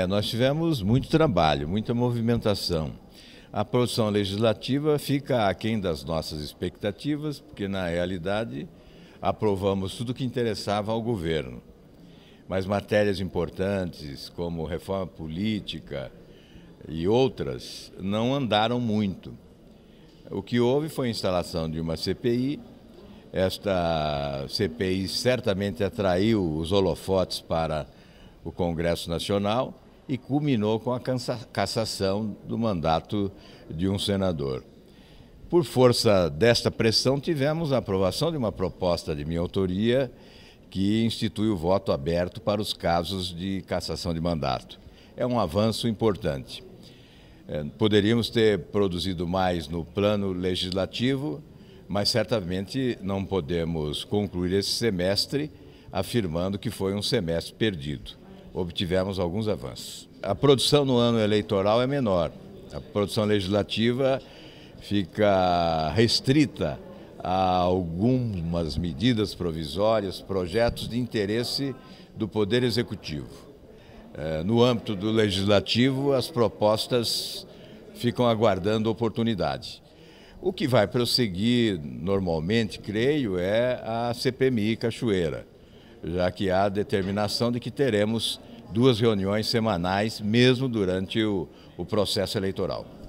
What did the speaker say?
É, nós tivemos muito trabalho, muita movimentação. A produção legislativa fica aquém das nossas expectativas, porque na realidade aprovamos tudo que interessava ao governo. Mas matérias importantes, como reforma política e outras, não andaram muito. O que houve foi a instalação de uma CPI. Esta CPI certamente atraiu os holofotes para o Congresso Nacional e culminou com a cassação do mandato de um senador. Por força desta pressão, tivemos a aprovação de uma proposta de minha autoria que institui o voto aberto para os casos de cassação de mandato. É um avanço importante. É, poderíamos ter produzido mais no plano legislativo, mas certamente não podemos concluir esse semestre afirmando que foi um semestre perdido obtivemos alguns avanços. A produção no ano eleitoral é menor. A produção legislativa fica restrita a algumas medidas provisórias, projetos de interesse do Poder Executivo. Eh, no âmbito do Legislativo, as propostas ficam aguardando oportunidade. O que vai prosseguir normalmente, creio, é a CPMI Cachoeira já que há determinação de que teremos duas reuniões semanais, mesmo durante o, o processo eleitoral.